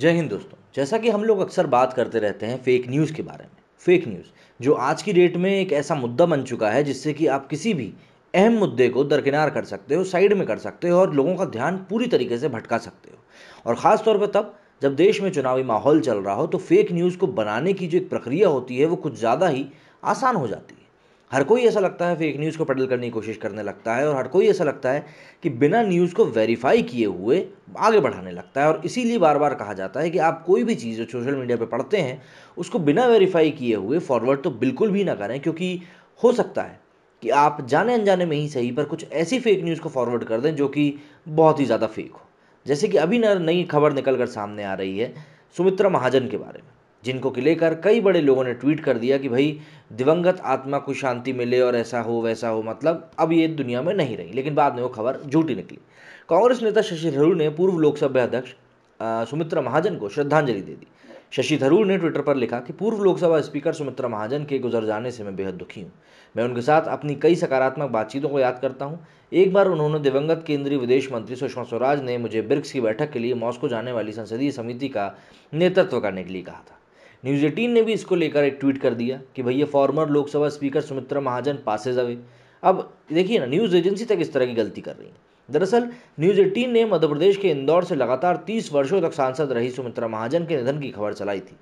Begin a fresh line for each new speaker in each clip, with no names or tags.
जय हिंद दोस्तों जैसा कि हम लोग अक्सर बात करते रहते हैं फेक न्यूज़ के बारे में फेक न्यूज़ जो आज की डेट में एक ऐसा मुद्दा बन चुका है जिससे कि आप किसी भी अहम मुद्दे को दरकिनार कर सकते हो साइड में कर सकते हो और लोगों का ध्यान पूरी तरीके से भटका सकते हो और ख़ास तौर पर तब जब देश में चुनावी माहौल चल रहा हो तो फेक न्यूज़ को बनाने की जो एक प्रक्रिया होती है वो कुछ ज़्यादा ही आसान हो जाती है हर कोई ऐसा लगता है फेक न्यूज़ को पेडल करने की कोशिश करने लगता है और हर कोई ऐसा लगता है कि बिना न्यूज़ को वेरीफाई किए हुए आगे बढ़ाने लगता है और इसीलिए बार बार कहा जाता है कि आप कोई भी चीज़ जो सोशल मीडिया पर पढ़ते हैं उसको बिना वेरीफाई किए हुए फॉरवर्ड तो बिल्कुल भी ना करें क्योंकि हो सकता है कि आप जाने अनजाने में ही सही पर कुछ ऐसी फेक न्यूज़ को फॉरवर्ड कर दें जो कि बहुत ही ज़्यादा फेक हो जैसे कि अभी नई खबर निकल कर सामने आ रही है सुमित्रा महाजन के बारे में जिनको कि लेकर कई बड़े लोगों ने ट्वीट कर दिया कि भाई दिवंगत आत्मा को शांति मिले और ऐसा हो वैसा हो मतलब अब ये दुनिया में नहीं रही लेकिन बाद में वो खबर झूठी निकली कांग्रेस नेता शशि थरूर ने पूर्व लोकसभा अध्यक्ष सुमित्रा महाजन को श्रद्धांजलि दे दी शशि थरूर ने ट्विटर पर लिखा कि पूर्व लोकसभा स्पीकर सुमित्रा महाजन के गुजर जाने से मैं बेहद दुखी हूँ मैं उनके साथ अपनी कई सकारात्मक बातचीतों को याद करता हूँ एक बार उन्होंने दिवंगत केंद्रीय विदेश मंत्री सुषमा स्वराज ने मुझे ब्रिक्स की बैठक के लिए मॉस्को जाने वाली संसदीय समिति का नेतृत्व करने के लिए कहा था न्यूज एटीन ने भी इसको लेकर एक ट्वीट कर दिया कि भैया former Lok Sabha speaker Sumitra Mahajan passes away अब देखिए ना न्यूज़ एजेंसी तक इस तरह की गलती कर रही है दरअसल न्यूज़ एटीन ने मध्य प्रदेश के इंदौर से लगातार तीस वर्षों तक सांसद रही सुमित्रा महाजन के निधन की खबर चलाई थी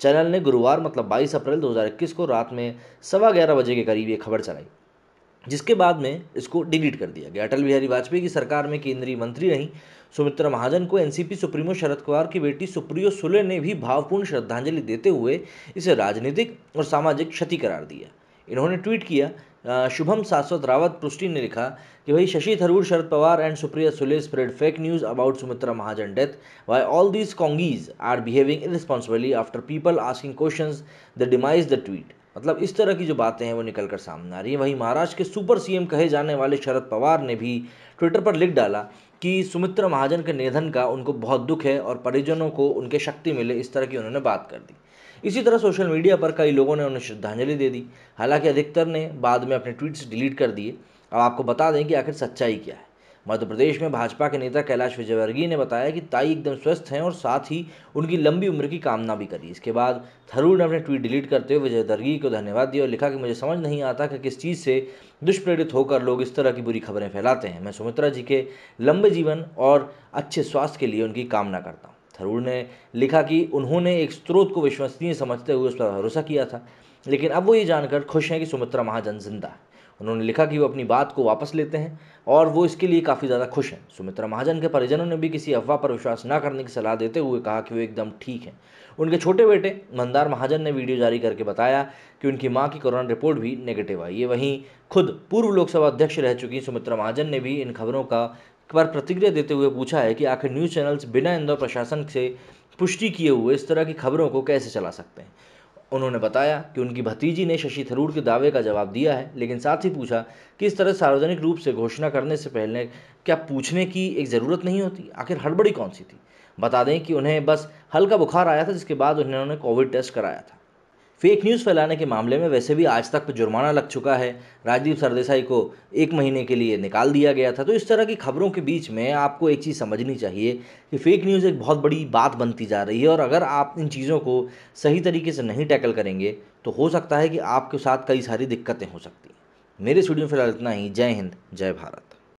चैनल ने गुरुवार मतलब 22 अप्रैल 2021 को रात में सवा ग्यारह बजे के करीब ये खबर चलाई जिसके बाद में इसको डिलीट कर दिया गया अटल बिहारी वाजपेयी की सरकार में केंद्रीय मंत्री रहीं सुमित्रा महाजन को एनसीपी सुप्रीमो शरद पवार की बेटी सुप्रियो सुले ने भी भावपूर्ण श्रद्धांजलि देते हुए इसे राजनीतिक और सामाजिक क्षति करार दिया इन्होंने ट्वीट किया शुभम शाश्वत रावत पुष्टि ने लिखा कि भाई Shashi Tharoor Sharad Pawar and Supriya Sule spread fake news about Sumitra Mahajan death why all these Congis are behaving in after people asking question the demise the tweet मतलब इस तरह की जो बातें हैं वो निकल कर सामने आ रही है वहीं महाराष्ट्र के सुपर सीएम कहे जाने वाले शरद पवार ने भी ट्विटर पर लिख डाला कि सुमित्रा महाजन के निधन का उनको बहुत दुख है और परिजनों को उनके शक्ति मिले इस तरह की उन्होंने बात कर दी इसी तरह सोशल मीडिया पर कई लोगों ने उन्हें श्रद्धांजलि दे दी हालांकि अधिकतर ने बाद में अपने ट्वीट्स डिलीट कर दिए अब आपको बता दें कि आखिर सच्चाई क्या है मध्य प्रदेश में भाजपा के नेता कैलाश विजयवर्गीय ने बताया कि ताई एकदम स्वस्थ हैं और साथ ही उनकी लंबी उम्र की कामना भी करी इसके बाद थरूर ने अपने ट्वीट डिलीट करते हुए विजयवर्गीय को धन्यवाद दिया और लिखा कि मुझे समझ नहीं आता कि किस चीज़ से दुष्प्रेरित होकर लोग इस तरह की बुरी खबरें फैलाते हैं मैं सुमित्रा जी के लंबे जीवन और अच्छे स्वास्थ्य के लिए उनकी कामना करता हूँ थरूर ने लिखा कि उन्होंने एक स्रोत को विश्वसनीय समझते हुए उस पर भरोसा किया था लेकिन अब वो ये जानकर खुश हैं कि सुमित्रा महाजन जिंदा है उन्होंने लिखा कि वो अपनी बात को वापस लेते हैं और वो इसके लिए काफ़ी ज़्यादा खुश हैं सुमित्रा महाजन के परिजनों ने भी किसी अफवाह पर विश्वास न करने की सलाह देते हुए कहा कि वो एकदम ठीक हैं उनके छोटे बेटे मंदार महाजन ने वीडियो जारी करके बताया कि उनकी मां की कोरोना रिपोर्ट भी नेगेटिव आई है वहीं खुद पूर्व लोकसभा अध्यक्ष रह चुकी सुमित्रा महाजन ने भी इन खबरों का पर प्रतिक्रिया देते हुए पूछा है कि आखिर न्यूज़ चैनल्स बिना इंदौर प्रशासन से पुष्टि किए हुए इस तरह की खबरों को कैसे चला सकते हैं उन्होंने बताया कि उनकी भतीजी ने शशि थरूर के दावे का जवाब दिया है लेकिन साथ ही पूछा कि इस तरह सार्वजनिक रूप से घोषणा करने से पहले क्या पूछने की एक ज़रूरत नहीं होती आखिर हड़बड़ी कौन सी थी बता दें कि उन्हें बस हल्का बुखार आया था जिसके बाद उन्होंने कोविड टेस्ट कराया था फेक न्यूज़ फैलाने के मामले में वैसे भी आज तक जुर्माना लग चुका है राजदीप सरदेसाई को एक महीने के लिए निकाल दिया गया था तो इस तरह की खबरों के बीच में आपको एक चीज़ समझनी चाहिए कि फेक न्यूज़ एक बहुत बड़ी बात बनती जा रही है और अगर आप इन चीज़ों को सही तरीके से नहीं टैकल करेंगे तो हो सकता है कि आपके साथ कई सारी दिक्कतें हो सकती हैं मेरे स्टूडियो में फिलहाल इतना ही जय हिंद जय भारत